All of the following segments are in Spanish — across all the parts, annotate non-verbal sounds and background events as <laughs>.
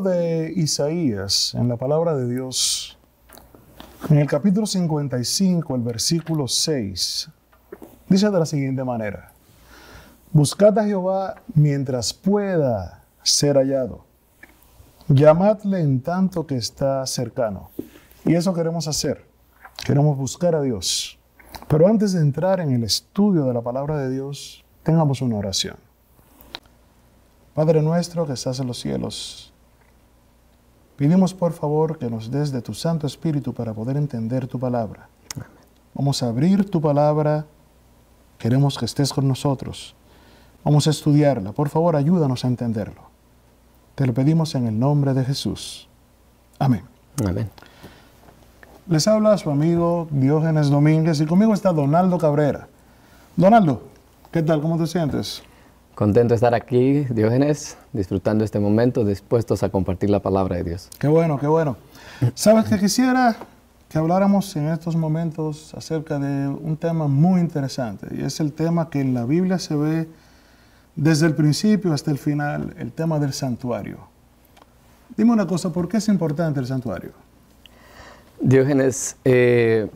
de Isaías, en la palabra de Dios, en el capítulo 55, el versículo 6, dice de la siguiente manera, Buscad a Jehová mientras pueda ser hallado, llamadle en tanto que está cercano. Y eso queremos hacer, queremos buscar a Dios. Pero antes de entrar en el estudio de la palabra de Dios, tengamos una oración. Padre nuestro que estás en los cielos, Pedimos por favor que nos des de tu Santo Espíritu para poder entender tu palabra. Vamos a abrir tu palabra. Queremos que estés con nosotros. Vamos a estudiarla. Por favor, ayúdanos a entenderlo. Te lo pedimos en el nombre de Jesús. Amén. Amén. Les habla su amigo Diógenes Domínguez y conmigo está Donaldo Cabrera. Donaldo, ¿qué tal? ¿Cómo te sientes? Contento de estar aquí, Diógenes, disfrutando este momento, dispuestos a compartir la palabra de Dios. Qué bueno, qué bueno. Sabes que quisiera que habláramos en estos momentos acerca de un tema muy interesante, y es el tema que en la Biblia se ve desde el principio hasta el final, el tema del santuario. Dime una cosa, ¿por qué es importante el santuario? Diógenes, eh,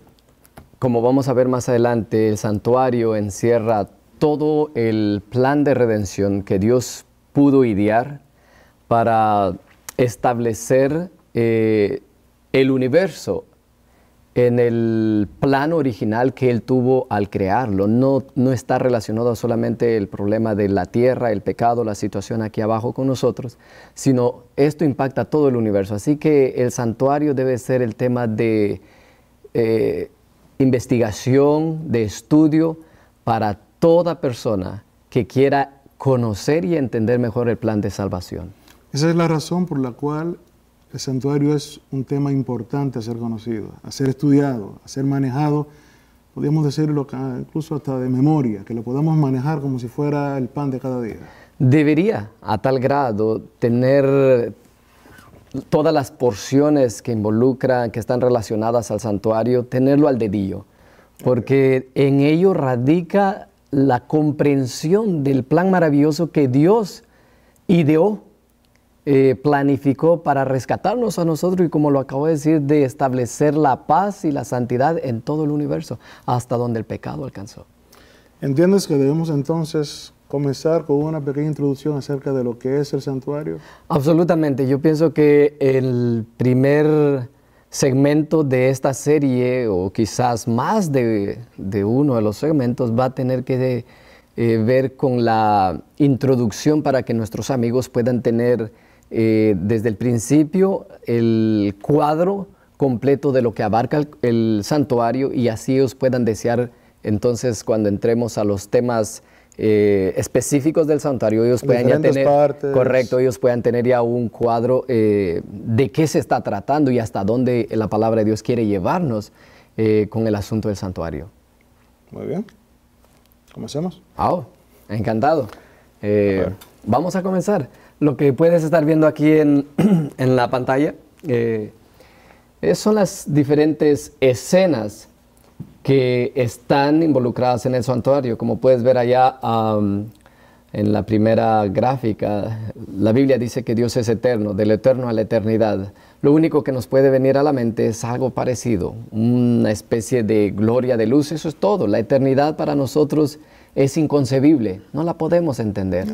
como vamos a ver más adelante, el santuario encierra todo el plan de redención que Dios pudo idear para establecer eh, el universo en el plano original que él tuvo al crearlo. No, no está relacionado solamente el problema de la tierra, el pecado, la situación aquí abajo con nosotros, sino esto impacta todo el universo. Así que el santuario debe ser el tema de eh, investigación, de estudio para toda persona que quiera conocer y entender mejor el plan de salvación. Esa es la razón por la cual el santuario es un tema importante a ser conocido, a ser estudiado, a ser manejado, podríamos decirlo incluso hasta de memoria, que lo podamos manejar como si fuera el pan de cada día. Debería a tal grado tener todas las porciones que involucran, que están relacionadas al santuario, tenerlo al dedillo, porque en ello radica la comprensión del plan maravilloso que Dios ideó, eh, planificó para rescatarnos a nosotros y como lo acabo de decir, de establecer la paz y la santidad en todo el universo, hasta donde el pecado alcanzó. ¿Entiendes que debemos entonces comenzar con una pequeña introducción acerca de lo que es el santuario? Absolutamente, yo pienso que el primer Segmento de esta serie o quizás más de, uno de los segmentos va a tener que eh, ver con la introducción para que nuestros amigos puedan tener eh, desde el principio el cuadro completo de lo que abarca el, santuario y así os puedan desear entonces cuando entremos a los temas eh, específicos del santuario, ellos puedan ya tener, correcto, ellos puedan tener ya un cuadro eh, de qué se está tratando y hasta dónde la palabra de Dios quiere llevarnos eh, con el asunto del santuario. Muy bien, comencemos. ah encantado. vamos a comenzar. Lo que puedes estar viendo aquí en, <clears throat> en la pantalla son las diferentes escenas que están involucradas en el santuario. Como puedes ver allá en la primera gráfica, la Biblia dice que Dios es eterno, del eterno a la eternidad. Lo único que nos puede venir a la mente es algo parecido, una especie de gloria de luz, eso es todo. La eternidad para nosotros es inconcebible, no la podemos entender.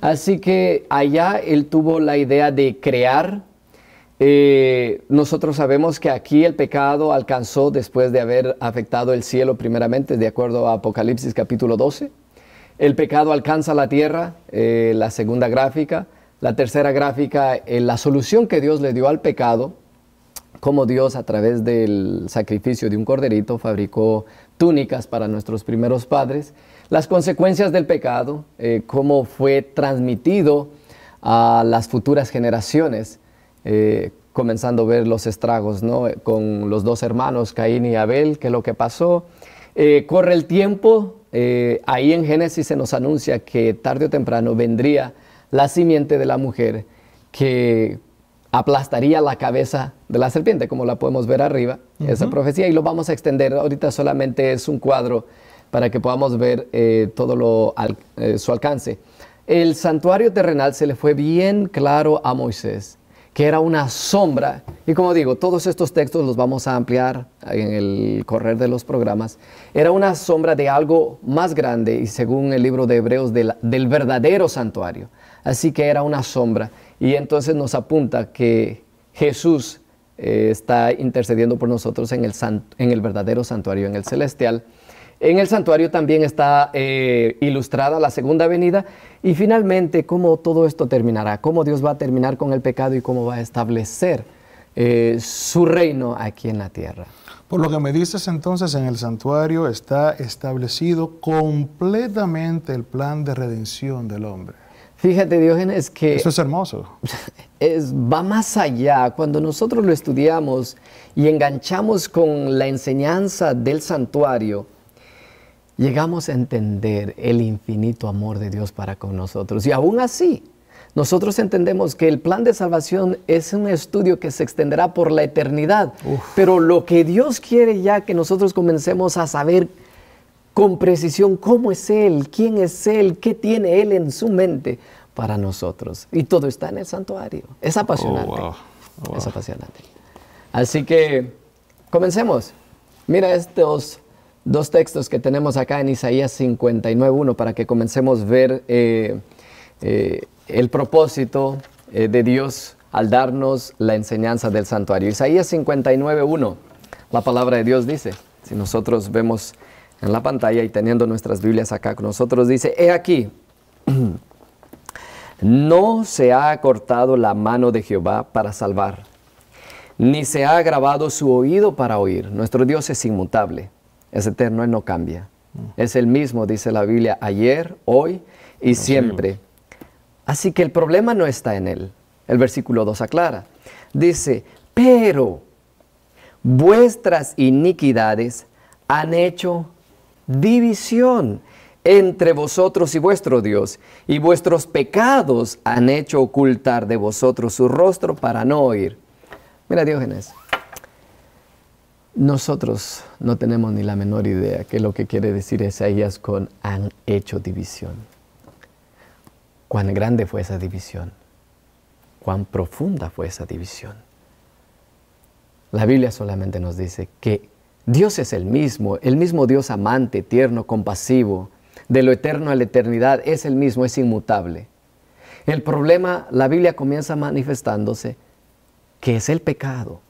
Así que allá él tuvo la idea de crear eh, nosotros sabemos que aquí el pecado alcanzó después de haber afectado el cielo primeramente, de acuerdo a Apocalipsis capítulo 12. El pecado alcanza la tierra, eh, la segunda gráfica. La tercera gráfica, eh, la solución que Dios le dio al pecado, como Dios a través del sacrificio de un corderito fabricó túnicas para nuestros primeros padres. Las consecuencias del pecado, cómo fue transmitido a las futuras generaciones eh, comenzando a ver los estragos, Con los dos hermanos, Caín y Abel, Que es lo que pasó. Eh, corre el tiempo, eh, ahí en Génesis se nos anuncia que tarde o temprano vendría la simiente de la mujer que aplastaría la cabeza de la serpiente, como la podemos ver arriba, esa profecía, y lo vamos a extender. Ahorita solamente es un cuadro para que podamos ver todo su alcance. El santuario terrenal se le fue bien claro a Moisés que era una sombra. Y como digo, todos estos textos los vamos a ampliar en el correr de los programas. Era una sombra de algo más grande y según el libro de Hebreos del, verdadero santuario. Así que era una sombra. Y entonces nos apunta que Jesús eh, está intercediendo por nosotros en el, en el verdadero santuario, en el celestial. En el santuario también está eh, ilustrada la segunda venida y finalmente cómo todo esto terminará, cómo Dios va a terminar con el pecado y cómo va a establecer eh, su reino aquí en la tierra. Por lo que me dices entonces, en el santuario está establecido completamente el plan de redención del hombre. Fíjate, Diógenes, que... Eso es hermoso. <laughs> Es, va más allá. Cuando nosotros lo estudiamos y enganchamos con la enseñanza del santuario, llegamos a entender el infinito amor de Dios para con nosotros. Y aún así, nosotros entendemos que el plan de salvación es un estudio que se extenderá por la eternidad. Pero lo que Dios quiere ya que nosotros comencemos a saber con precisión cómo es Él, quién es Él, qué tiene Él en su mente para nosotros. Y todo está en el santuario. Es apasionante. Oh, es apasionante. Así que comencemos. Mira estos dos textos que tenemos acá en Isaías 59.1 para que comencemos a ver eh, eh, el propósito eh, de Dios al darnos la enseñanza del santuario. Isaías 59.1, la palabra de Dios dice, si nosotros vemos en la pantalla y teniendo nuestras Biblias acá con nosotros, dice, he aquí, <clears throat> no se ha cortado la mano de Jehová para salvar, ni se ha agravado su oído para oír. Nuestro Dios es inmutable es eterno, Él no cambia. Mm. Es el mismo, dice la Biblia, ayer, hoy y siempre. Así que el problema no está en Él. El versículo 2 aclara. Dice, pero vuestras iniquidades han hecho división entre vosotros y vuestro Dios, y vuestros pecados han hecho ocultar de vosotros su rostro para no oír. Mira Diógenes, nosotros no tenemos ni la menor idea que lo que quiere decir Isaías con han hecho división. Cuán grande fue esa división, cuán profunda fue esa división. La Biblia solamente nos dice que Dios es el mismo, el mismo Dios amante, tierno, compasivo, de lo eterno a la eternidad, es el mismo, es inmutable. El problema, la Biblia comienza manifestándose, que es el pecado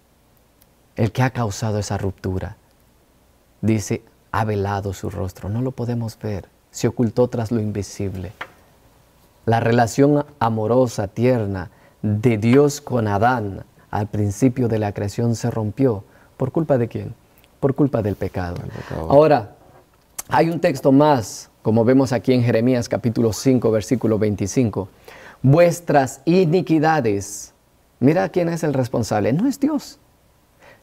el que ha causado esa ruptura. Dice, ha velado su rostro, no lo podemos ver, se ocultó tras lo invisible. La relación amorosa, tierna de Dios con Adán al principio de la creación se rompió. ¿Por culpa de quién? Por culpa del pecado. Ahora, hay un texto más, como vemos aquí en Jeremías capítulo 5, versículo 25. Vuestras iniquidades, mira quién es el responsable, no es Dios,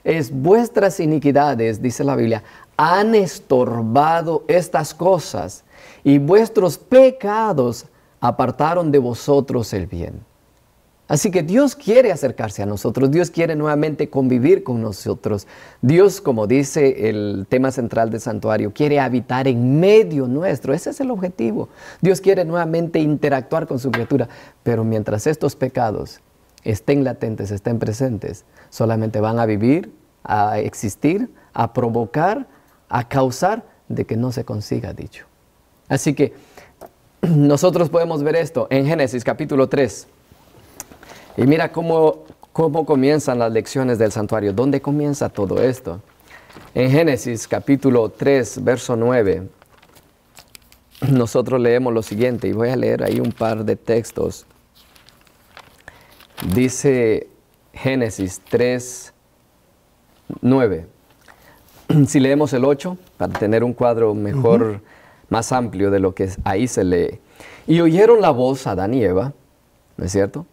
es vuestras iniquidades, dice la Biblia, han estorbado estas cosas y vuestros pecados apartaron de vosotros el bien. Así que Dios quiere acercarse a nosotros, Dios quiere nuevamente convivir con nosotros. Dios, como dice el tema central del santuario, quiere habitar en medio nuestro. Ese es el objetivo. Dios quiere nuevamente interactuar con su criatura. Pero mientras estos pecados estén latentes, estén presentes. Solamente van a vivir, a existir, a provocar, a causar de que no se consiga dicho. Así que <clears throat> nosotros podemos ver esto en Génesis capítulo 3. Y mira cómo, comienzan las lecciones del santuario. ¿Dónde comienza todo esto? En Génesis capítulo 3, verso 9, <clears throat> nosotros leemos lo siguiente, y voy a leer ahí un par de textos Dice Génesis 3, 9. <clears throat> Si leemos el 8, para tener un cuadro mejor, más amplio de lo que ahí se lee. Y oyeron la voz Adán y Eva, ¿no es cierto?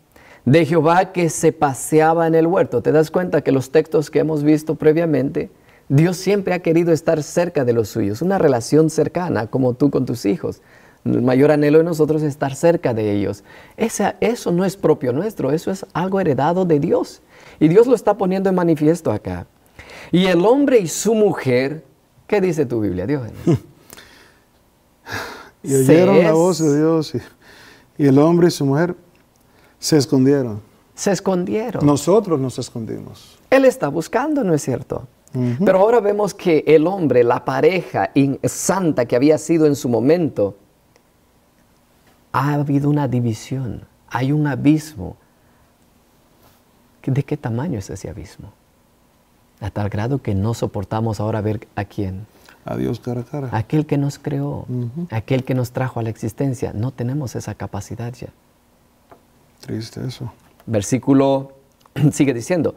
De Jehová que se paseaba en el huerto. Te das cuenta que los textos que hemos visto previamente, Dios siempre ha querido estar cerca de los suyos, una relación cercana, como tú con tus hijos. El mayor anhelo de nosotros es estar cerca de ellos. Esa, eso no es propio nuestro, eso es algo heredado de Dios. Y Dios lo está poniendo en manifiesto acá. Y el hombre y su mujer, ¿qué dice tu Biblia, Dios? <laughs> y oyeron la voz de Dios y, el hombre y su mujer se escondieron. Se escondieron. Nosotros nos escondimos. Él está buscando, ¿no es cierto? Pero ahora vemos que el hombre, la pareja santa que había sido en su momento, ha habido una división, hay un abismo. ¿De qué tamaño es ese abismo? A tal grado que no soportamos ahora ver a quién. A Dios cara a cara. Aquel que nos creó, aquel que nos trajo a la existencia. No tenemos esa capacidad ya. Triste eso. Versículo <clears throat> sigue diciendo,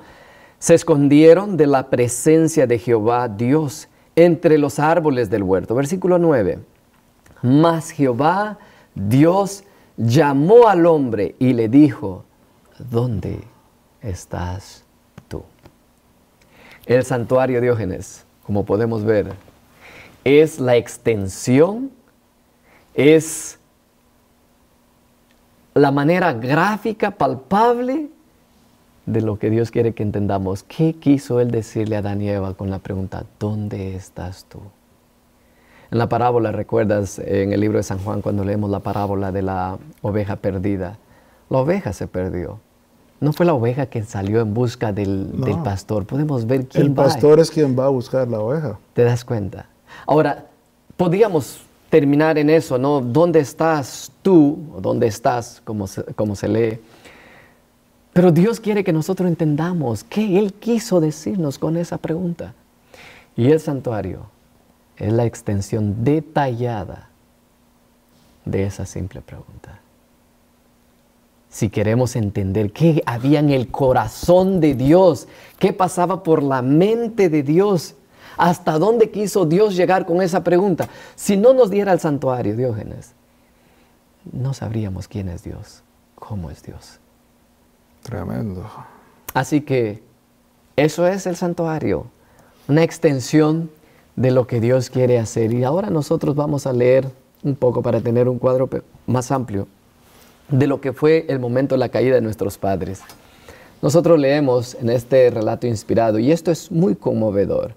se escondieron de la presencia de Jehová Dios entre los árboles del huerto. Versículo 9. Mas Jehová Dios llamó al hombre y le dijo, ¿dónde estás tú? El santuario Diógenes, como podemos ver, es la extensión, es la manera gráfica, palpable, de lo que Dios quiere que entendamos. ¿Qué quiso Él decirle a Daniel con la pregunta, ¿dónde estás tú? En la parábola, recuerdas en el libro de San Juan cuando leemos la parábola de la oveja perdida. La oveja se perdió. No fue la oveja quien salió en busca del, pastor. Podemos ver quién el va. El pastor es quien va a buscar la oveja. ¿Te das cuenta? Ahora, podríamos terminar en eso, ¿no? ¿Dónde estás tú? ¿Dónde estás? Como como se lee. Pero Dios quiere que nosotros entendamos qué Él quiso decirnos con esa pregunta. Y el santuario es la extensión detallada de esa simple pregunta. Si queremos entender qué había en el corazón de Dios, qué pasaba por la mente de Dios, hasta dónde quiso Dios llegar con esa pregunta, si no nos diera el santuario, Diógenes, no sabríamos quién es Dios, cómo es Dios. Tremendo. Así que eso es el santuario, una extensión de lo que Dios quiere hacer. Y ahora nosotros vamos a leer un poco para tener un cuadro más amplio de lo que fue el momento de la caída de nuestros padres. Nosotros leemos en este relato inspirado, y esto es muy conmovedor,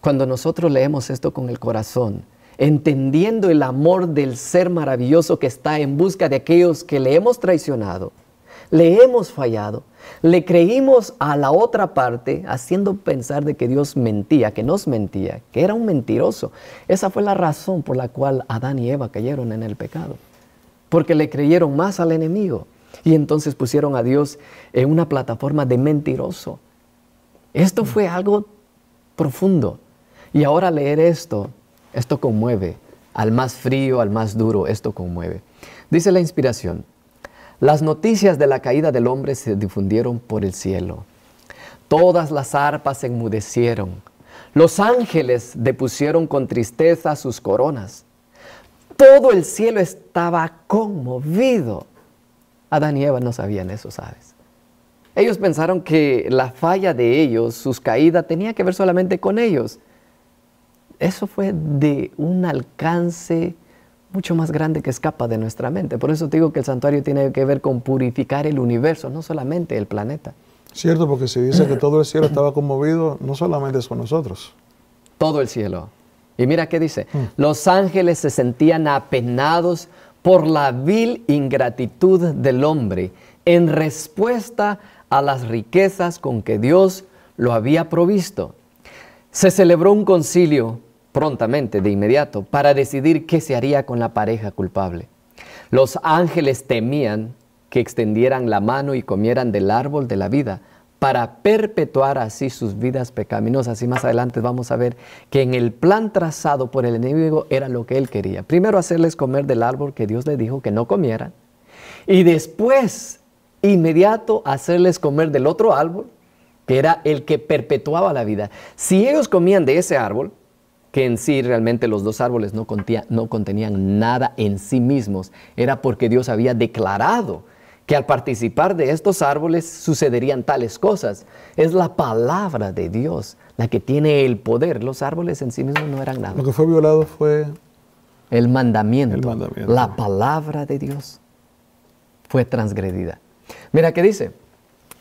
cuando nosotros leemos esto con el corazón, entendiendo el amor del ser maravilloso que está en busca de aquellos que le hemos traicionado, le hemos fallado, le creímos a la otra parte haciendo pensar de que Dios mentía, que nos mentía, que era un mentiroso. Esa fue la razón por la cual Adán y Eva cayeron en el pecado, porque le creyeron más al enemigo y entonces pusieron a Dios en una plataforma de mentiroso. Esto fue algo profundo. Y ahora leer esto, esto conmueve. Al más frío, al más duro, esto conmueve. Dice la inspiración, las noticias de la caída del hombre se difundieron por el cielo. Todas las arpas se enmudecieron. Los ángeles depusieron con tristeza sus coronas. Todo el cielo estaba conmovido. Adán y Eva no sabían eso, ¿sabes? Ellos pensaron que la falla de ellos, sus caídas, tenía que ver solamente con ellos. Eso fue de un alcance mucho más grande que escapa de nuestra mente. Por eso digo que el santuario tiene que ver con purificar el universo, no solamente el planeta. Cierto, porque se dice que todo el cielo estaba conmovido, no solamente es con nosotros. Todo el cielo. Y mira qué dice, mm. los ángeles se sentían apenados por la vil ingratitud del hombre en respuesta a las riquezas con que Dios lo había provisto. Se celebró un concilio prontamente, de inmediato, para decidir qué se haría con la pareja culpable. Los ángeles temían que extendieran la mano y comieran del árbol de la vida para perpetuar así sus vidas pecaminosas. Y más adelante vamos a ver que en el plan trazado por el enemigo era lo que él quería. Primero hacerles comer del árbol que Dios le dijo que no comieran. Y después, inmediato, hacerles comer del otro árbol, que era el que perpetuaba la vida. Si ellos comían de ese árbol, que en sí realmente los dos árboles no, no contenían nada en sí mismos, era porque Dios había declarado que al participar de estos árboles sucederían tales cosas. Es la palabra de Dios la que tiene el poder. Los árboles en sí mismos no eran nada. Lo que fue violado fue El mandamiento. La palabra de Dios fue transgredida. Mira qué dice.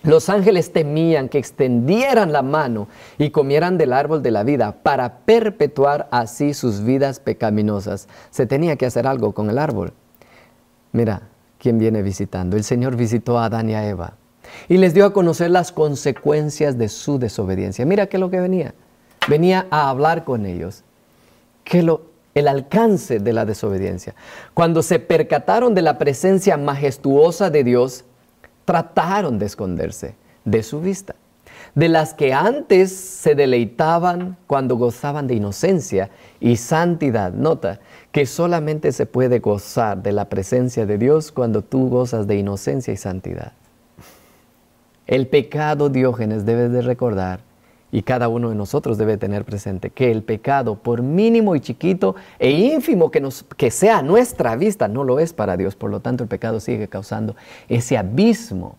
Los ángeles temían que extendieran la mano y comieran del árbol de la vida para perpetuar así sus vidas pecaminosas. Se tenía que hacer algo con el árbol. Mira, ¿quién viene visitando? El Señor visitó a Adán y a Eva y les dio a conocer las consecuencias de su desobediencia. Mira qué es lo que venía. Venía a hablar con ellos. Que lo, el alcance de la desobediencia. Cuando se percataron de la presencia majestuosa de Dios, trataron de esconderse de su vista, de las que antes se deleitaban cuando gozaban de inocencia y santidad. Nota que solamente se puede gozar de la presencia de Dios cuando tú gozas de inocencia y santidad. El pecado, Diógenes, debes de recordar, y cada uno de nosotros debe tener presente que el pecado, por mínimo y chiquito e ínfimo que, nos, que sea nuestra vista, no lo es para Dios. Por lo tanto, el pecado sigue causando ese abismo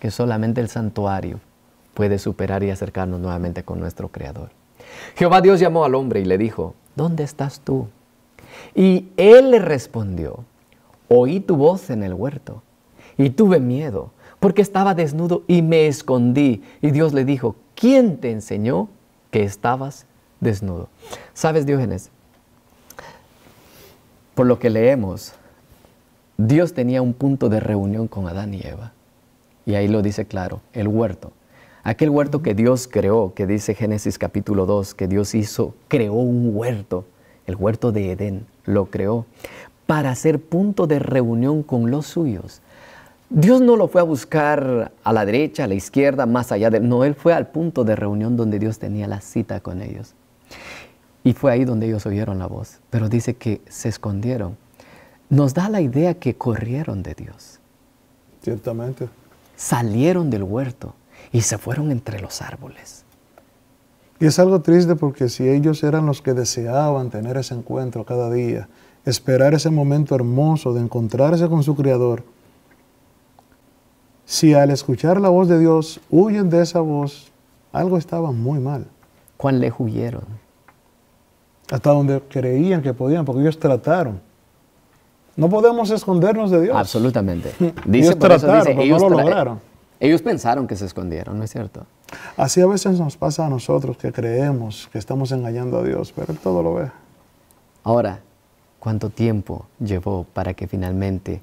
que solamente el santuario puede superar y acercarnos nuevamente con nuestro Creador. Jehová Dios llamó al hombre y le dijo, ¿dónde estás tú? Y él le respondió, oí tu voz en el huerto y tuve miedo porque estaba desnudo y me escondí. Y Dios le dijo, ¿Quién te enseñó que estabas desnudo? Sabes, Diógenes, por lo que leemos, Dios tenía un punto de reunión con Adán y Eva. Y ahí lo dice claro, el huerto. Aquel huerto que Dios creó, que dice Génesis capítulo 2, que Dios hizo, creó un huerto, el huerto de Edén, lo creó, para ser punto de reunión con los suyos. Dios no lo fue a buscar a la derecha, a la izquierda, más allá de... No, Él fue al punto de reunión donde Dios tenía la cita con ellos. Y fue ahí donde ellos oyeron la voz, pero dice que se escondieron. Nos da la idea que corrieron de Dios. Ciertamente. Salieron del huerto y se fueron entre los árboles. Y es algo triste porque si ellos eran los que deseaban tener ese encuentro cada día, esperar ese momento hermoso de encontrarse con su Creador, si al escuchar la voz de Dios huyen de esa voz, algo estaba muy mal. ¿Cuán le huyeron? Hasta donde creían que podían, porque ellos trataron. No podemos escondernos de Dios. Absolutamente. <laughs> Dice, ellos trataron, pero no lo lograron. Ellos pensaron que se escondieron, ¿no es cierto? Así a veces nos pasa a nosotros que creemos que estamos engañando a Dios, pero Él todo lo ve. Ahora, ¿cuánto tiempo llevó para que finalmente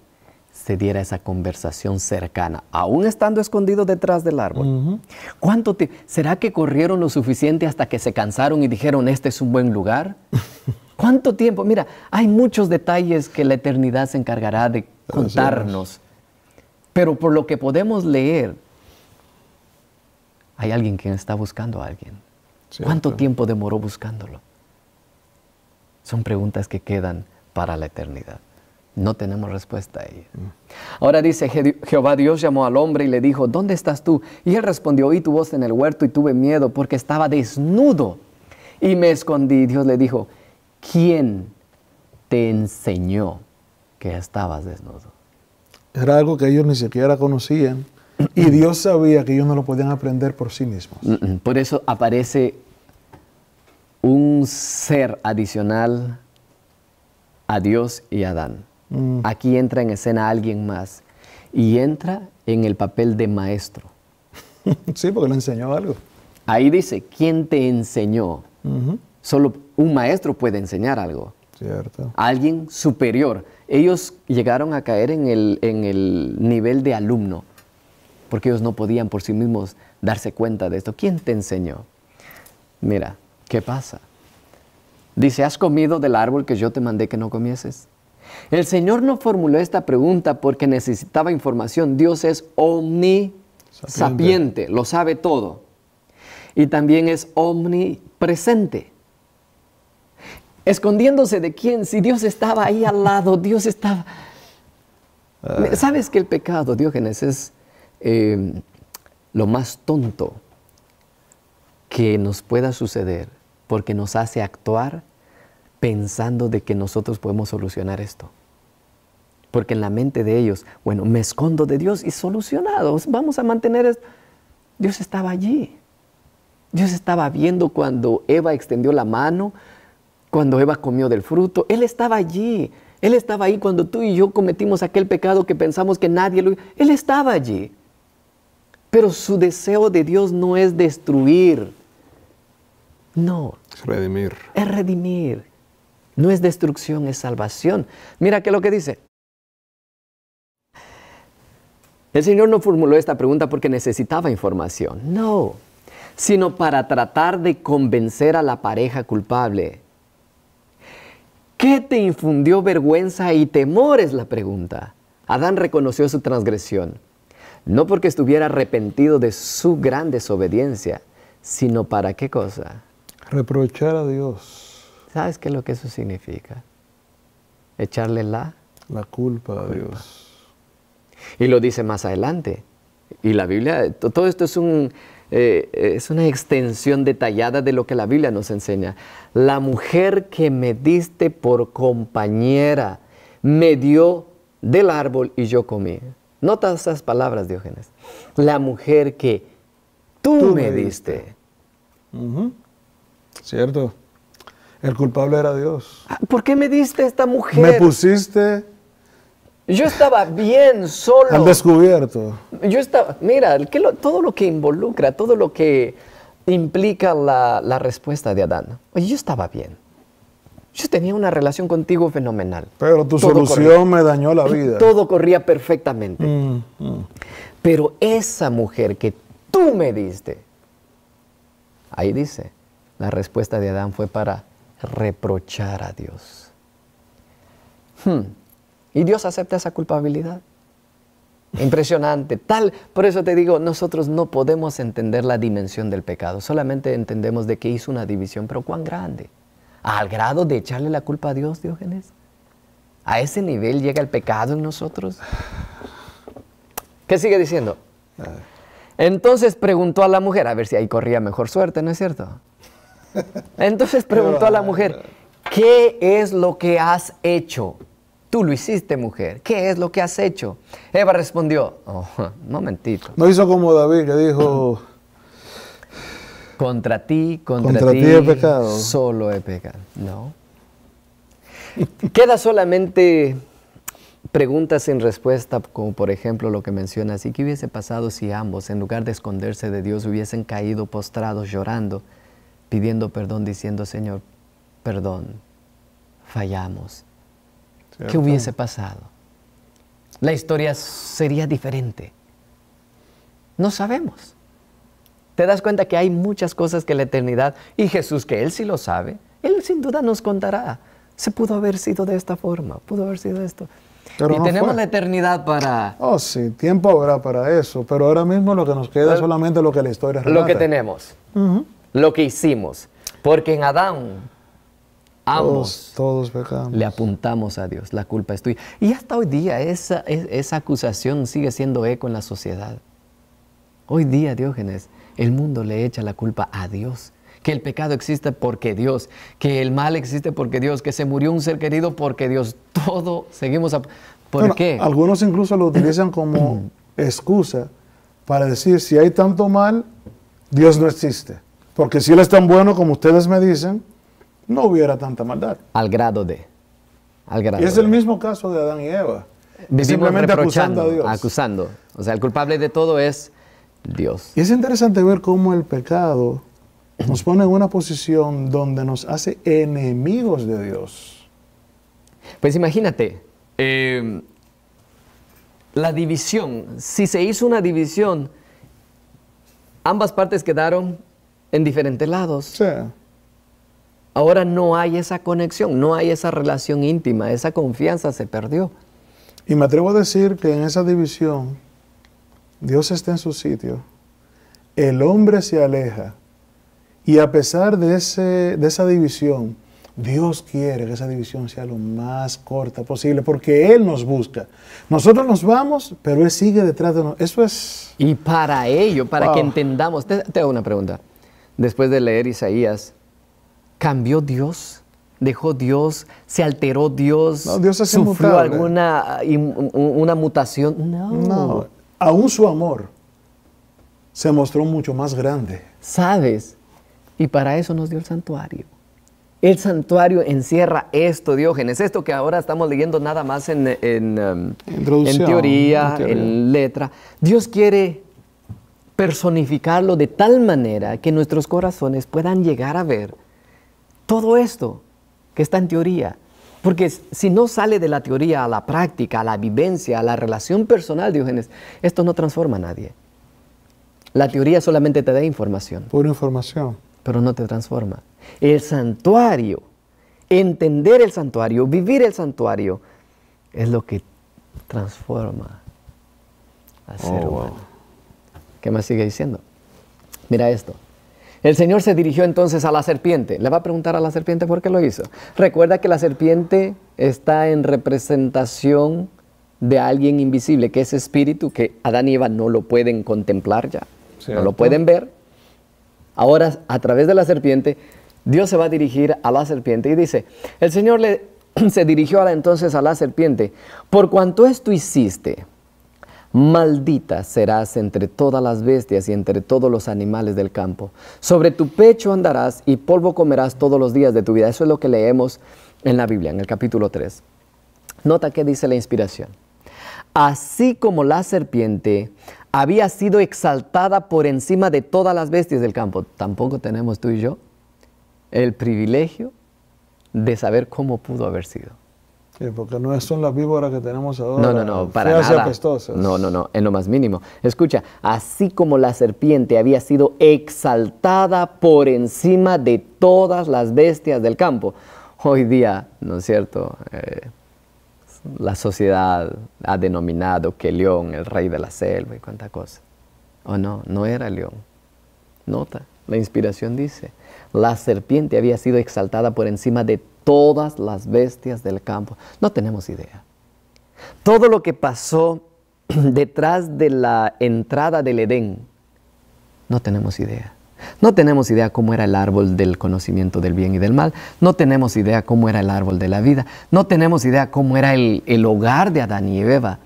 se diera esa conversación cercana, aún estando escondido detrás del árbol. ¿Cuánto te, ¿Será que corrieron lo suficiente hasta que se cansaron y dijeron, este es un buen lugar? <laughs> ¿Cuánto tiempo? Mira, hay muchos detalles que la eternidad se encargará de contarnos, pero por lo que podemos leer, hay alguien que está buscando a alguien. ¿Cuánto tiempo demoró buscándolo? Son preguntas que quedan para la eternidad. No tenemos respuesta ahí. Ahora dice, Jehová Dios llamó al hombre y le dijo, ¿dónde estás tú? Y él respondió, oí tu voz en el huerto y tuve miedo porque estaba desnudo y me escondí. Dios le dijo, ¿quién te enseñó que estabas desnudo? Era algo que ellos ni siquiera conocían y Dios sabía que ellos no lo podían aprender por sí mismos. Por eso aparece un ser adicional a Dios y a Adán. Mm. Aquí entra en escena alguien más y entra en el papel de maestro. <laughs> sí, porque le enseñó algo. Ahí dice, ¿quién te enseñó? Solo un maestro puede enseñar algo. Cierto. Alguien superior. Ellos llegaron a caer en el, en el nivel de alumno, porque ellos no podían por sí mismos darse cuenta de esto. ¿Quién te enseñó? Mira, ¿qué pasa? Dice, ¿has comido del árbol que yo te mandé que no comieses? El Señor no formuló esta pregunta porque necesitaba información. Dios es omnisapiente, lo sabe todo. Y también es omnipresente. Escondiéndose de quién, si Dios estaba ahí al lado, Dios estaba... ¿Sabes que el pecado, Diógenes, es eh, lo más tonto que nos pueda suceder porque nos hace actuar pensando de que nosotros podemos solucionar esto. Porque en la mente de ellos, bueno, me escondo de Dios y solucionados, vamos a mantener esto. Dios estaba allí. Dios estaba viendo cuando Eva extendió la mano, cuando Eva comió del fruto. Él estaba allí. Él estaba ahí cuando tú y yo cometimos aquel pecado que pensamos que nadie lo... Él estaba allí. Pero su deseo de Dios no es destruir. No. Es redimir. Es redimir. No es destrucción, es salvación. Mira qué es lo que dice. El Señor no formuló esta pregunta porque necesitaba información, no, sino para tratar de convencer a la pareja culpable. ¿Qué te infundió vergüenza y temor? es la pregunta. Adán reconoció su transgresión, no porque estuviera arrepentido de su gran desobediencia, sino para qué cosa? Reprochar a Dios. ¿Sabes qué es lo que eso significa? Echarle la... La culpa a Dios. Y lo dice más adelante. Y la Biblia, todo esto es, un, eh, eh, es una extensión detallada de lo que la Biblia nos enseña. La mujer que me diste por compañera me dio del árbol y yo comí. Nota esas palabras, Diógenes. La mujer que tú, me, diste. Cierto. El culpable era Dios. Ah, ¿Por qué me diste esta mujer? Me pusiste. Yo estaba bien solo. Al descubierto. Yo estaba, mira, todo lo que involucra, todo lo que implica la, respuesta de Adán. Oye, yo estaba bien. Yo tenía una relación contigo fenomenal. Pero tu solución me dañó la vida. Todo corría perfectamente. Mm, mm. Pero esa mujer que tú me diste, ahí dice, la respuesta de Adán fue para reprochar a Dios. Hmm. Y Dios acepta esa culpabilidad. Impresionante. Tal, por eso te digo, nosotros no podemos entender la dimensión del pecado. Solamente entendemos de que hizo una división, pero cuán grande. Al grado de echarle la culpa a Dios, Diógenes. A ese nivel llega el pecado en nosotros. ¿Qué sigue diciendo? Entonces preguntó a la mujer, a ver si ahí corría mejor suerte, ¿no es cierto? Entonces preguntó a la mujer, ¿qué es lo que has hecho? Tú lo hiciste, mujer. ¿Qué es lo que has hecho? Eva respondió, oh, momentito. No hizo como David, que dijo... Contra ti, contra, ti, he pecado. solo he pecado. No. Queda solamente preguntas sin respuesta, como por ejemplo lo que mencionas, ¿y qué hubiese pasado si ambos, en lugar de esconderse de Dios, hubiesen caído postrados llorando? pidiendo perdón, diciendo, Señor, perdón, fallamos. ¿Qué hubiese pasado? La historia sería diferente. No sabemos. Te das cuenta que hay muchas cosas que la eternidad, y Jesús, que Él sí lo sabe, Él sin duda nos contará. Se pudo haber sido de esta forma, pudo haber sido esto. y tenemos la eternidad para... Oh, sí, tiempo habrá para eso, pero ahora mismo lo que nos queda es solamente lo que la historia relata. Lo que tenemos lo que hicimos. Porque en Adán, ambos todos, le apuntamos a Dios. La culpa es tuya. Y hasta hoy día esa, acusación sigue siendo eco en la sociedad. Hoy día, Diógenes, el mundo le echa la culpa a Dios. Que el pecado existe porque Dios, que el mal existe porque Dios, que se murió un ser querido porque Dios. Todo seguimos ¿Por qué? Algunos incluso lo utilizan como <clears throat> excusa para decir, si hay tanto mal, Dios no existe. Porque si él es tan bueno como ustedes me dicen, no hubiera tanta maldad. Al grado de. Al y es el mismo caso de Adán y Eva. Vivimos Simplemente acusando a Dios. Acusando. O sea, el culpable de todo es Dios. Y es interesante ver cómo el pecado nos pone en una posición donde nos hace enemigos de Dios. Pues imagínate, em, la división, si se hizo una división, ambas partes quedaron en diferentes lados. Sí. Ahora no hay esa conexión, no hay esa relación íntima, esa confianza se perdió. Y me atrevo a decir que en esa división Dios está en su sitio, el hombre se aleja y a pesar de, ese, de esa división, Dios quiere que esa división sea lo más corta posible porque Él nos busca. Nosotros nos vamos, pero Él sigue detrás de nosotros. Eso es... Y para ello, para que entendamos, te, te hago una pregunta después de leer Isaías, cambió Dios, dejó Dios, se alteró Dios, no, Dios es sufrió alguna una mutación. No. no, aún su amor se mostró mucho más grande. ¿Sabes? Y para eso nos dio el santuario. El santuario encierra esto, Diógenes, esto que ahora estamos leyendo nada más en, en, em, en, teoría, en letra. Dios quiere personificarlo de tal manera que nuestros corazones puedan llegar a ver todo esto que está en teoría. Porque si no sale de la teoría a la práctica, a la vivencia, a la relación personal, Diógenes, esto no transforma a nadie. La teoría solamente te da información. Pura información. Pero no te transforma. El santuario, entender el santuario, vivir el santuario, es lo que transforma al oh, ser humano. ¿Qué más sigue diciendo? Mira esto. El Señor se dirigió entonces a la serpiente. Le va a preguntar a la serpiente por qué lo hizo. Recuerda que la serpiente está en representación de alguien invisible, que es espíritu, que Adán y Eva no lo pueden contemplar ya. No lo pueden ver. Ahora, a través de la serpiente, Dios se va a dirigir a la serpiente y dice, el Señor le, <clears throat> se dirigió entonces a la serpiente, por cuanto esto hiciste, Maldita serás entre todas las bestias y entre todos los animales del campo. Sobre tu pecho andarás y polvo comerás todos los días de tu vida. Eso es lo que leemos en la Biblia, en el capítulo 3. Nota qué dice la inspiración. Así como la serpiente había sido exaltada por encima de todas las bestias del campo, tampoco tenemos tú y yo el privilegio de saber cómo pudo haber sido porque no son las víboras que tenemos ahora. No, no, no, para nada. No, no, no, en lo más mínimo. Escucha, así como la serpiente había sido exaltada por encima de todas las bestias del campo, hoy día, ¿no es cierto? Eh, la sociedad ha denominado que León, el rey de la selva y cuánta cosa. O oh, no, no era León. Nota, la inspiración dice, la serpiente había sido exaltada por encima de todas las bestias del campo. No tenemos idea. Todo lo que pasó <clears throat> detrás de la entrada del Edén, no tenemos idea. No tenemos idea cómo era el árbol del conocimiento del bien y del mal. No tenemos idea cómo era el árbol de la vida. No tenemos idea cómo era el, hogar de Adán y Eva.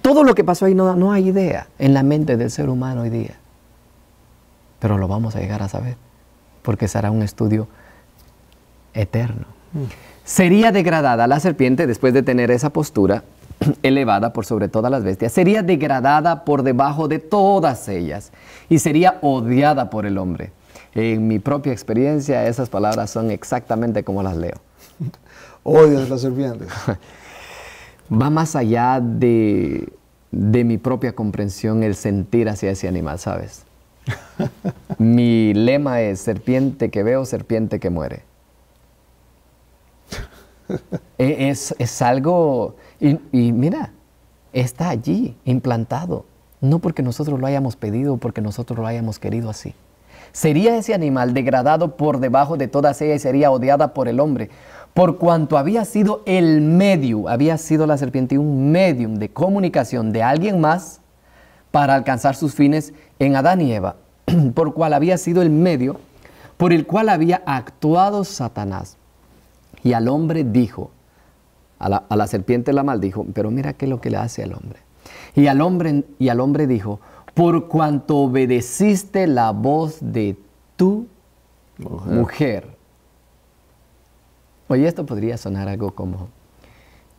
Todo lo que pasó ahí no, no hay idea en la mente del ser humano hoy día. Pero lo vamos a llegar a saber porque será un estudio eterno. Mm. Sería degradada la serpiente después de tener esa postura <clears throat> elevada por sobre todas las bestias, sería degradada por debajo de todas ellas y sería odiada por el hombre. En mi propia experiencia, esas palabras son exactamente como las leo. <laughs> Odias la serpiente. <laughs> Va más allá de, de mi propia comprensión el sentir hacia ese animal, ¿sabes? <laughs> Mi lema es serpiente que veo, serpiente que muere. <laughs> E-, es, algo, y, mira, está allí, implantado, no porque nosotros lo hayamos pedido, porque nosotros lo hayamos querido así. Sería ese animal degradado por debajo de todas ellas y sería odiada por el hombre, por cuanto había sido el medio, había sido la serpiente un medium de comunicación de alguien más para alcanzar sus fines en Adán y Eva, <clears throat> por cual había sido el medio por el cual había actuado Satanás. Y al hombre dijo, a la, serpiente la maldijo, pero mira qué es lo que le hace al hombre. Y al hombre, y al hombre dijo, por cuanto obedeciste la voz de tu mujer. Oye, esto podría sonar algo como...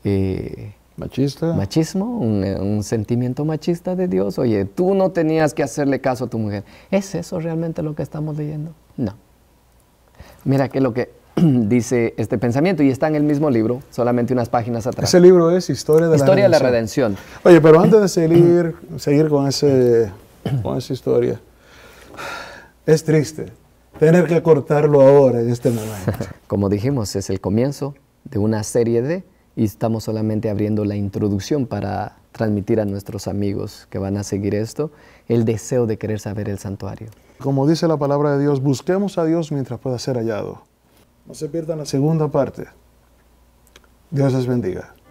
Eh, Machista. Machismo, eh, un, sentimiento machista de Dios. Oye, tú no tenías que hacerle caso a tu mujer. ¿Es eso realmente lo que estamos leyendo? No. Mira que lo que <clears throat> dice este pensamiento y está en el mismo libro, solamente unas páginas atrás. Ese libro es Historia de, historia la, Redención. de la Redención. Oye, pero antes de <clears throat> seguir, seguir con, ese, con esa historia, es triste tener que cortarlo ahora en este momento. <laughs> Como dijimos, es el comienzo de una serie de y estamos solamente abriendo la introducción para transmitir a nuestros amigos que van a seguir esto el deseo de querer saber el santuario. Como dice la palabra de Dios, busquemos a Dios mientras pueda ser hallado. No se pierdan la segunda parte. Dios les bendiga.